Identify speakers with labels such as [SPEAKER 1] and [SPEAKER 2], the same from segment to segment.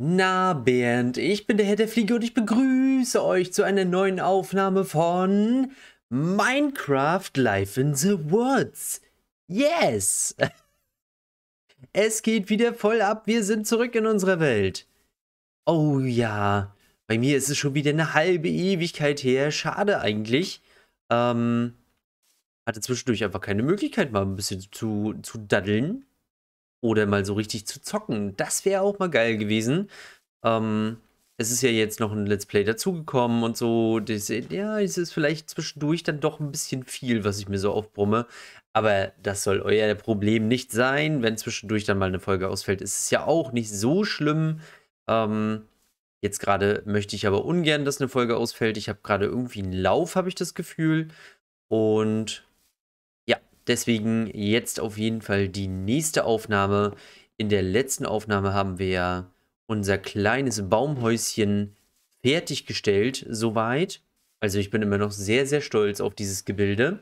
[SPEAKER 1] Na Bernd, ich bin der Herr der Fliege und ich begrüße euch zu einer neuen Aufnahme von Minecraft Life in the Woods. Yes! Es geht wieder voll ab, wir sind zurück in unserer Welt. Oh ja, bei mir ist es schon wieder eine halbe Ewigkeit her, schade eigentlich. Ähm, hatte zwischendurch einfach keine Möglichkeit mal ein bisschen zu, zu daddeln. Oder mal so richtig zu zocken. Das wäre auch mal geil gewesen. Ähm, es ist ja jetzt noch ein Let's Play dazugekommen und so. Das, ja, es ist vielleicht zwischendurch dann doch ein bisschen viel, was ich mir so aufbrumme. Aber das soll euer Problem nicht sein. Wenn zwischendurch dann mal eine Folge ausfällt, ist es ja auch nicht so schlimm. Ähm, jetzt gerade möchte ich aber ungern, dass eine Folge ausfällt. Ich habe gerade irgendwie einen Lauf, habe ich das Gefühl. Und Deswegen jetzt auf jeden Fall die nächste Aufnahme. In der letzten Aufnahme haben wir unser kleines Baumhäuschen fertiggestellt, soweit. Also ich bin immer noch sehr, sehr stolz auf dieses Gebilde.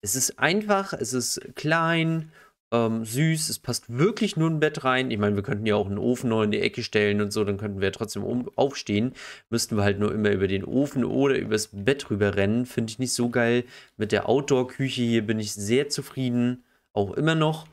[SPEAKER 1] Es ist einfach, es ist klein ähm, süß. Es passt wirklich nur ein Bett rein. Ich meine, wir könnten ja auch einen Ofen noch in die Ecke stellen und so, dann könnten wir ja trotzdem um, aufstehen. Müssten wir halt nur immer über den Ofen oder übers Bett rüber rennen. Finde ich nicht so geil. Mit der Outdoor-Küche hier bin ich sehr zufrieden. Auch immer noch.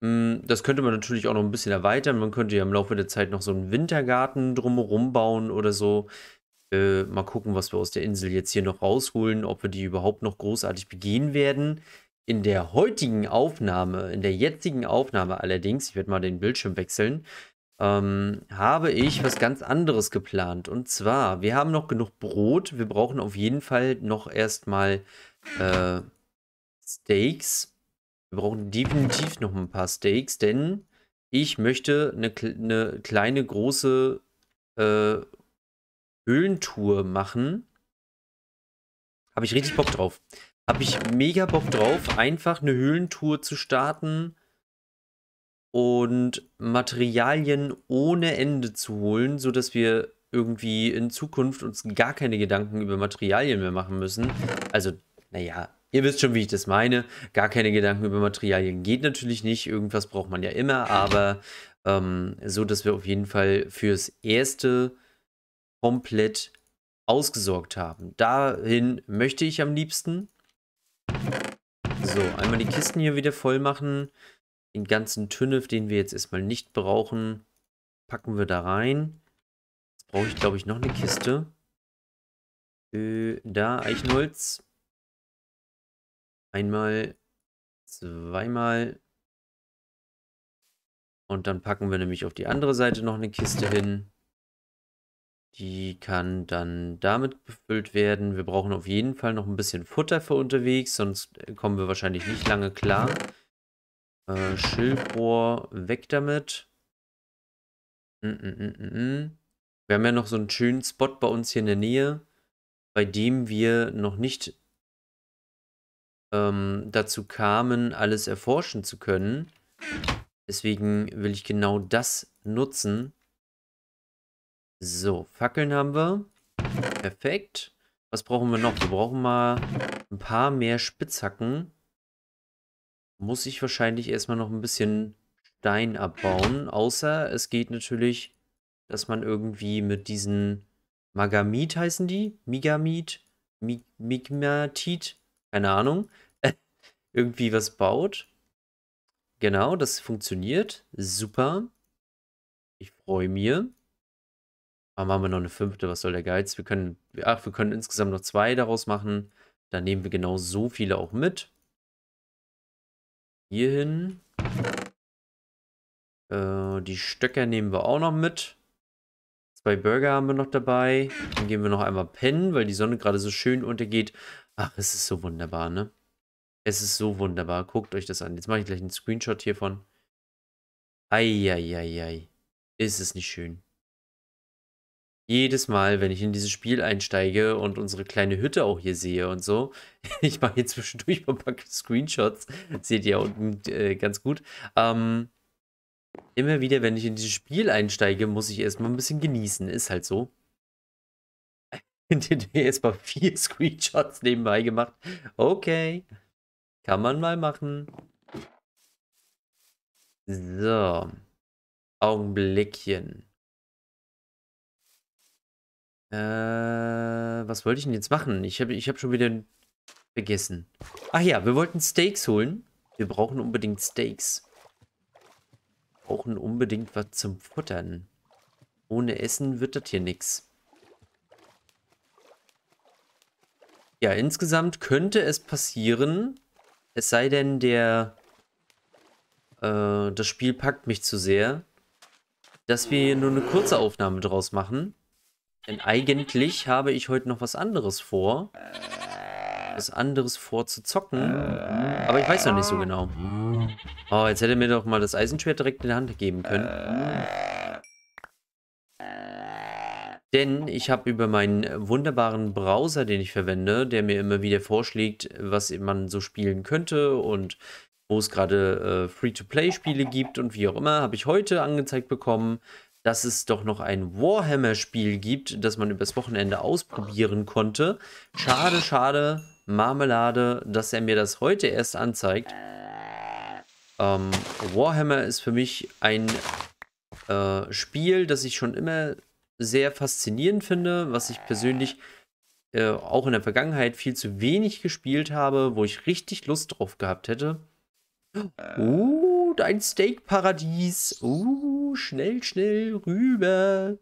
[SPEAKER 1] Mm, das könnte man natürlich auch noch ein bisschen erweitern. Man könnte ja im Laufe der Zeit noch so einen Wintergarten drumherum bauen oder so. Äh, mal gucken, was wir aus der Insel jetzt hier noch rausholen, ob wir die überhaupt noch großartig begehen werden. In der heutigen Aufnahme, in der jetzigen Aufnahme allerdings, ich werde mal den Bildschirm wechseln, ähm, habe ich was ganz anderes geplant. Und zwar, wir haben noch genug Brot. Wir brauchen auf jeden Fall noch erstmal äh, Steaks. Wir brauchen definitiv noch ein paar Steaks, denn ich möchte eine, eine kleine, große äh, Höhlentour machen. Habe ich richtig Bock drauf. Habe ich mega Bock drauf, einfach eine Höhlentour zu starten und Materialien ohne Ende zu holen, sodass wir irgendwie in Zukunft uns gar keine Gedanken über Materialien mehr machen müssen. Also, naja, ihr wisst schon, wie ich das meine. Gar keine Gedanken über Materialien geht natürlich nicht. Irgendwas braucht man ja immer, aber ähm, so, dass wir auf jeden Fall fürs Erste komplett ausgesorgt haben. Dahin möchte ich am liebsten. So, einmal die Kisten hier wieder voll machen. Den ganzen Tünnef, den wir jetzt erstmal nicht brauchen, packen wir da rein. Jetzt brauche ich, glaube ich, noch eine Kiste. Äh, da, Eichenholz. Einmal, zweimal. Und dann packen wir nämlich auf die andere Seite noch eine Kiste hin. Die kann dann damit befüllt werden. Wir brauchen auf jeden Fall noch ein bisschen Futter für unterwegs, sonst äh, kommen wir wahrscheinlich nicht lange klar. Äh, Schilfrohr, weg damit. Mm mm, mm -mm -mm wir haben ja noch so einen schönen Spot bei uns hier in der Nähe, bei dem wir noch nicht ähm, dazu kamen, alles erforschen zu können. Deswegen will ich genau das nutzen. So, Fackeln haben wir. Perfekt. Was brauchen wir noch? Wir brauchen mal ein paar mehr Spitzhacken. Muss ich wahrscheinlich erstmal noch ein bisschen Stein abbauen. Außer es geht natürlich, dass man irgendwie mit diesen Magamit heißen die? Migamit? Mig Migmatit? Keine Ahnung. irgendwie was baut. Genau, das funktioniert. Super. Ich freue mich. Warum ah, haben wir noch eine fünfte? Was soll der Geiz? Wir können, ach, wir können insgesamt noch zwei daraus machen. Dann nehmen wir genau so viele auch mit. Hier hin. Äh, die Stöcker nehmen wir auch noch mit. Zwei Burger haben wir noch dabei. Dann gehen wir noch einmal pennen, weil die Sonne gerade so schön untergeht. Ach, es ist so wunderbar, ne? Es ist so wunderbar. Guckt euch das an. Jetzt mache ich gleich einen Screenshot hiervon. Eieieiei. Ist es nicht schön jedes Mal, wenn ich in dieses Spiel einsteige und unsere kleine Hütte auch hier sehe und so, ich mache hier zwischendurch mal ein paar Screenshots, seht ihr unten äh, ganz gut. Ähm, immer wieder, wenn ich in dieses Spiel einsteige, muss ich erstmal ein bisschen genießen, ist halt so. erstmal vier Screenshots nebenbei gemacht. Okay, kann man mal machen. So, Augenblickchen. Äh, was wollte ich denn jetzt machen? Ich habe ich hab schon wieder vergessen. Ach ja, wir wollten Steaks holen. Wir brauchen unbedingt Steaks. Wir brauchen unbedingt was zum Futtern. Ohne Essen wird das hier nichts. Ja, insgesamt könnte es passieren, es sei denn, der äh, das Spiel packt mich zu sehr, dass wir hier nur eine kurze Aufnahme draus machen. Denn eigentlich habe ich heute noch was anderes vor. Was anderes vor zu zocken. Aber ich weiß noch nicht so genau. Oh, jetzt hätte er mir doch mal das Eisenschwert direkt in die Hand geben können. Denn ich habe über meinen wunderbaren Browser, den ich verwende, der mir immer wieder vorschlägt, was man so spielen könnte und wo es gerade äh, Free-to-Play-Spiele gibt und wie auch immer, habe ich heute angezeigt bekommen, dass es doch noch ein Warhammer-Spiel gibt, das man übers Wochenende ausprobieren konnte. Schade, schade, Marmelade, dass er mir das heute erst anzeigt. Ähm, Warhammer ist für mich ein äh, Spiel, das ich schon immer sehr faszinierend finde, was ich persönlich äh, auch in der Vergangenheit viel zu wenig gespielt habe, wo ich richtig Lust drauf gehabt hätte. Uh, ein Steakparadies. Uh schnell, schnell rüber.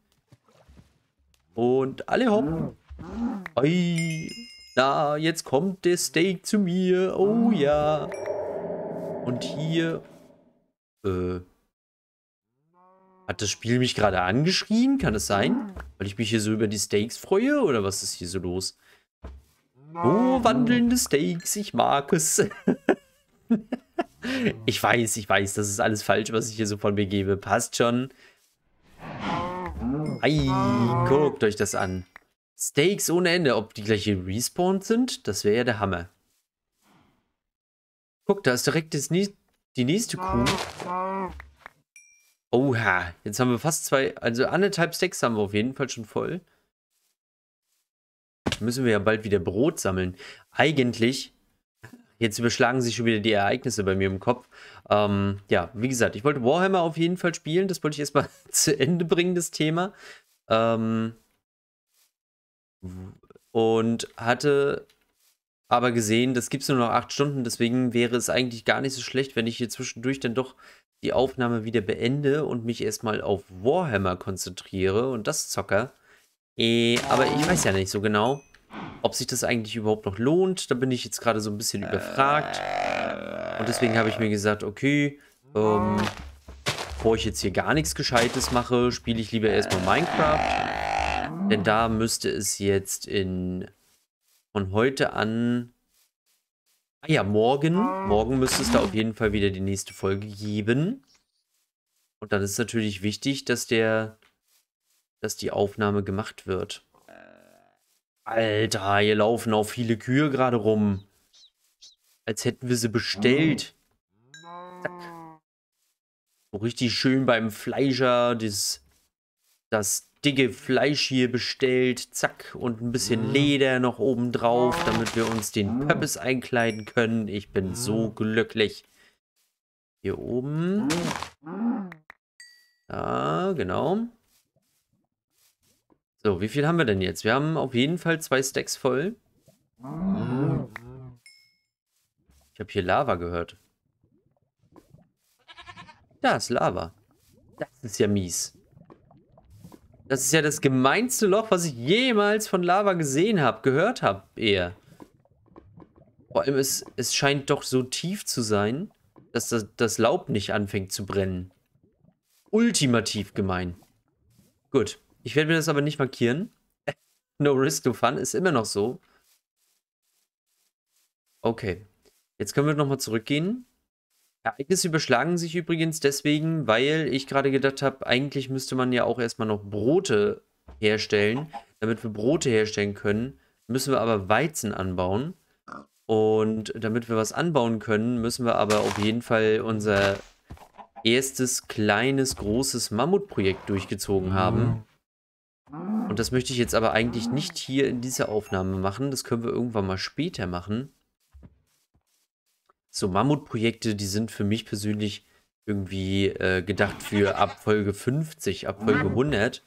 [SPEAKER 1] Und alle hopp. Oi. Da, jetzt kommt der Steak zu mir. Oh ja. Und hier... Äh... Hat das Spiel mich gerade angeschrien? Kann das sein? Weil ich mich hier so über die Steaks freue? Oder was ist hier so los? Oh, wandelnde Steaks, ich mag es. Ich weiß, ich weiß, das ist alles falsch, was ich hier so von mir gebe. Passt schon. Ei, guckt euch das an. Steaks ohne Ende. Ob die gleich hier respawned sind, das wäre ja der Hammer. Guck, da ist direkt das, die nächste Kuh. Oha, jetzt haben wir fast zwei, also anderthalb Steaks haben wir auf jeden Fall schon voll. Müssen wir ja bald wieder Brot sammeln. Eigentlich Jetzt überschlagen sich schon wieder die Ereignisse bei mir im Kopf. Ähm, ja, wie gesagt, ich wollte Warhammer auf jeden Fall spielen. Das wollte ich erstmal zu Ende bringen, das Thema. Ähm, und hatte aber gesehen, das gibt es nur noch acht Stunden. Deswegen wäre es eigentlich gar nicht so schlecht, wenn ich hier zwischendurch dann doch die Aufnahme wieder beende und mich erstmal auf Warhammer konzentriere und das zocker. Äh, aber ich weiß ja nicht so genau. Ob sich das eigentlich überhaupt noch lohnt, da bin ich jetzt gerade so ein bisschen überfragt. Und deswegen habe ich mir gesagt, okay, ähm, bevor ich jetzt hier gar nichts Gescheites mache, spiele ich lieber erstmal Minecraft. Denn da müsste es jetzt in von heute an Ah ja, morgen. Morgen müsste es da auf jeden Fall wieder die nächste Folge geben. Und dann ist natürlich wichtig, dass der, dass die Aufnahme gemacht wird. Alter, hier laufen auch viele Kühe gerade rum. Als hätten wir sie bestellt. Zack. So richtig schön beim Fleischer das, das dicke Fleisch hier bestellt. Zack. Und ein bisschen mhm. Leder noch oben drauf, damit wir uns den mhm. Pöppes einkleiden können. Ich bin mhm. so glücklich. Hier oben. Da, genau. So, wie viel haben wir denn jetzt? Wir haben auf jeden Fall zwei Stacks voll. Ich habe hier Lava gehört. Da ist Lava. Das ist ja mies. Das ist ja das gemeinste Loch, was ich jemals von Lava gesehen habe, gehört habe eher. Vor allem, es, es scheint doch so tief zu sein, dass das, das Laub nicht anfängt zu brennen. Ultimativ gemein. Gut. Ich werde mir das aber nicht markieren. no risk, no fun ist immer noch so. Okay. Jetzt können wir nochmal zurückgehen. Ereignisse überschlagen sich übrigens deswegen, weil ich gerade gedacht habe, eigentlich müsste man ja auch erstmal noch Brote herstellen. Damit wir Brote herstellen können, müssen wir aber Weizen anbauen. Und damit wir was anbauen können, müssen wir aber auf jeden Fall unser erstes kleines, großes Mammutprojekt durchgezogen haben. Mhm. Und das möchte ich jetzt aber eigentlich nicht hier in dieser Aufnahme machen. Das können wir irgendwann mal später machen. So Mammutprojekte, die sind für mich persönlich irgendwie äh, gedacht für ab Folge 50, ab Folge 100.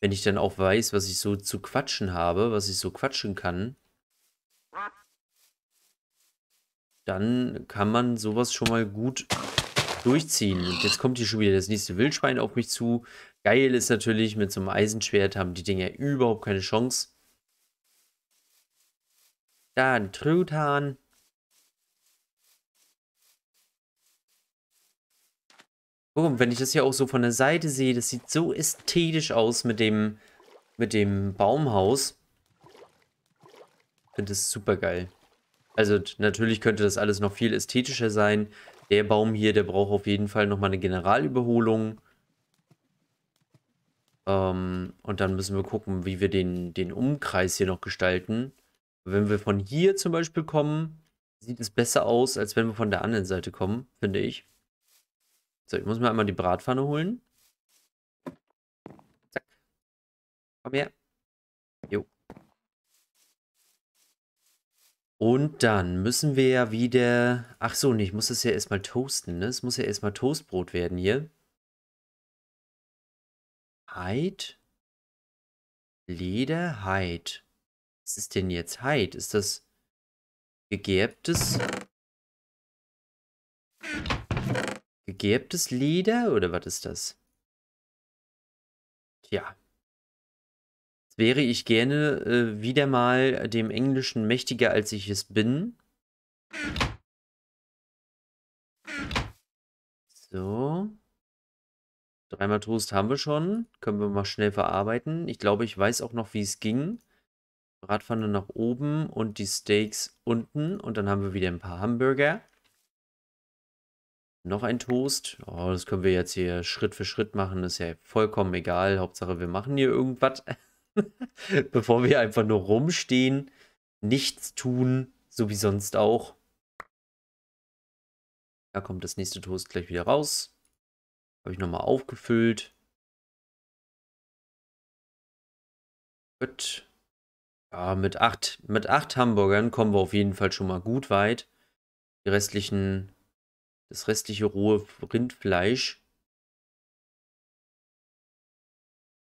[SPEAKER 1] Wenn ich dann auch weiß, was ich so zu quatschen habe, was ich so quatschen kann, dann kann man sowas schon mal gut durchziehen. Und jetzt kommt hier schon wieder das nächste Wildschwein auf mich zu. Geil ist natürlich, mit so einem Eisenschwert haben die Dinger überhaupt keine Chance. Da ein Truthahn. Oh, wenn ich das hier auch so von der Seite sehe, das sieht so ästhetisch aus mit dem, mit dem Baumhaus. Finde das super geil. Also natürlich könnte das alles noch viel ästhetischer sein. Der Baum hier, der braucht auf jeden Fall nochmal eine Generalüberholung. Ähm, und dann müssen wir gucken, wie wir den, den Umkreis hier noch gestalten. Wenn wir von hier zum Beispiel kommen, sieht es besser aus, als wenn wir von der anderen Seite kommen, finde ich. So, ich muss mir einmal die Bratpfanne holen. Zack. Komm her. Jo. Und dann müssen wir ja wieder... Ach so, nee, ich muss das ja erstmal toasten, ne? Es muss ja erstmal Toastbrot werden hier. Heid. Leder, Heid. Was ist denn jetzt Heid? Ist das gegerbtes... Gegerbtes Leder oder was ist das? Tja. Jetzt wäre ich gerne äh, wieder mal dem Englischen mächtiger, als ich es bin. So. Dreimal Toast haben wir schon. Können wir mal schnell verarbeiten. Ich glaube, ich weiß auch noch, wie es ging. Bratpfanne nach oben und die Steaks unten. Und dann haben wir wieder ein paar Hamburger. Noch ein Toast. Oh, das können wir jetzt hier Schritt für Schritt machen. Ist ja vollkommen egal. Hauptsache, wir machen hier irgendwas. Bevor wir einfach nur rumstehen, nichts tun, so wie sonst auch. Da kommt das nächste Toast gleich wieder raus. Habe ich nochmal aufgefüllt. Gut. Ja, mit acht, mit acht Hamburgern kommen wir auf jeden Fall schon mal gut weit. Die restlichen, das restliche rohe Rindfleisch.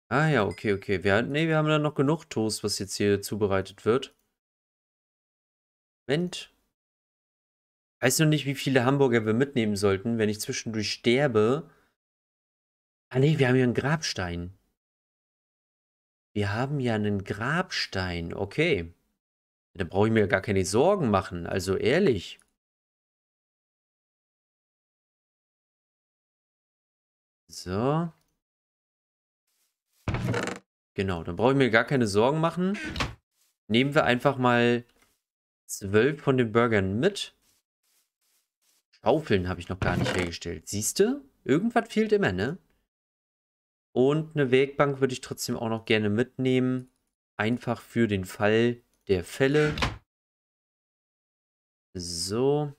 [SPEAKER 1] Ah ja, okay, okay. Wir, nee, wir haben da noch genug Toast, was jetzt hier zubereitet wird. Moment. Weiß noch nicht, wie viele Hamburger wir mitnehmen sollten. Wenn ich zwischendurch sterbe, Ah nee, wir haben hier einen Grabstein. Wir haben ja einen Grabstein, okay. Da brauche ich mir gar keine Sorgen machen, also ehrlich. So. Genau, dann brauche ich mir gar keine Sorgen machen. Nehmen wir einfach mal zwölf von den Burgern mit. Schaufeln habe ich noch gar nicht hergestellt. Siehst du? Irgendwas fehlt immer, ne? Und eine Werkbank würde ich trotzdem auch noch gerne mitnehmen. Einfach für den Fall der Fälle. So.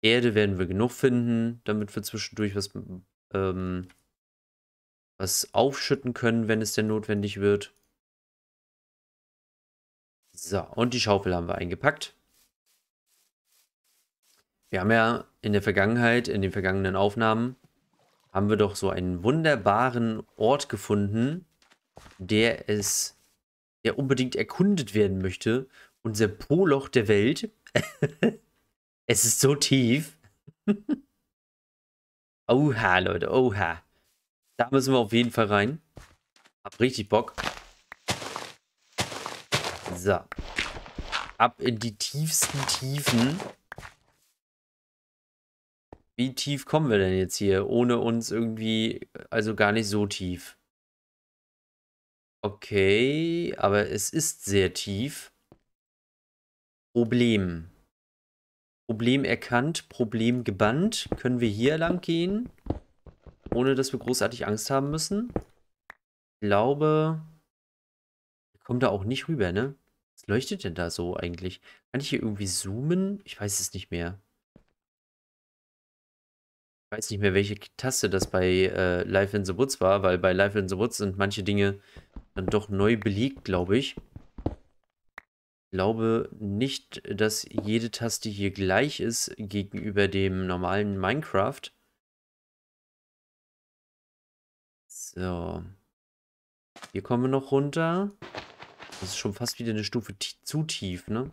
[SPEAKER 1] Erde werden wir genug finden, damit wir zwischendurch was, ähm, was aufschütten können, wenn es denn notwendig wird. So, und die Schaufel haben wir eingepackt. Wir haben ja in der Vergangenheit, in den vergangenen Aufnahmen, haben wir doch so einen wunderbaren Ort gefunden, der es, der unbedingt erkundet werden möchte. Unser Poloch der Welt. es ist so tief. oha, Leute, oha. Da müssen wir auf jeden Fall rein. Hab richtig Bock. So. Ab in die tiefsten Tiefen. Wie tief kommen wir denn jetzt hier, ohne uns irgendwie, also gar nicht so tief. Okay, aber es ist sehr tief. Problem. Problem erkannt, Problem gebannt. Können wir hier lang gehen, ohne dass wir großartig Angst haben müssen? Ich glaube, wir kommen da auch nicht rüber, ne? Was leuchtet denn da so eigentlich? Kann ich hier irgendwie zoomen? Ich weiß es nicht mehr. Ich weiß nicht mehr, welche Taste das bei äh, Live in the Woods war, weil bei Life in the Woods sind manche Dinge dann doch neu belegt, glaube ich. Ich glaube nicht, dass jede Taste hier gleich ist gegenüber dem normalen Minecraft. So. Hier kommen wir noch runter. Das ist schon fast wieder eine Stufe zu tief, ne?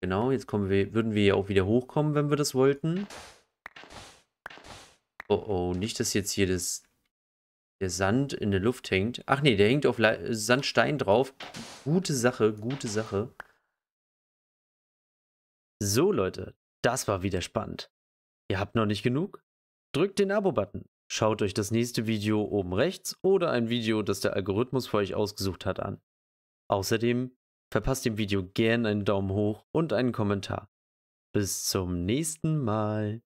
[SPEAKER 1] Genau, jetzt kommen wir, würden wir ja auch wieder hochkommen, wenn wir das wollten. Oh oh, nicht, dass jetzt hier das, der Sand in der Luft hängt. Ach nee, der hängt auf Le äh, Sandstein drauf. Gute Sache, gute Sache. So Leute, das war wieder spannend. Ihr habt noch nicht genug? Drückt den Abo-Button. Schaut euch das nächste Video oben rechts oder ein Video, das der Algorithmus für euch ausgesucht hat, an. Außerdem verpasst dem Video gern einen Daumen hoch und einen Kommentar. Bis zum nächsten Mal.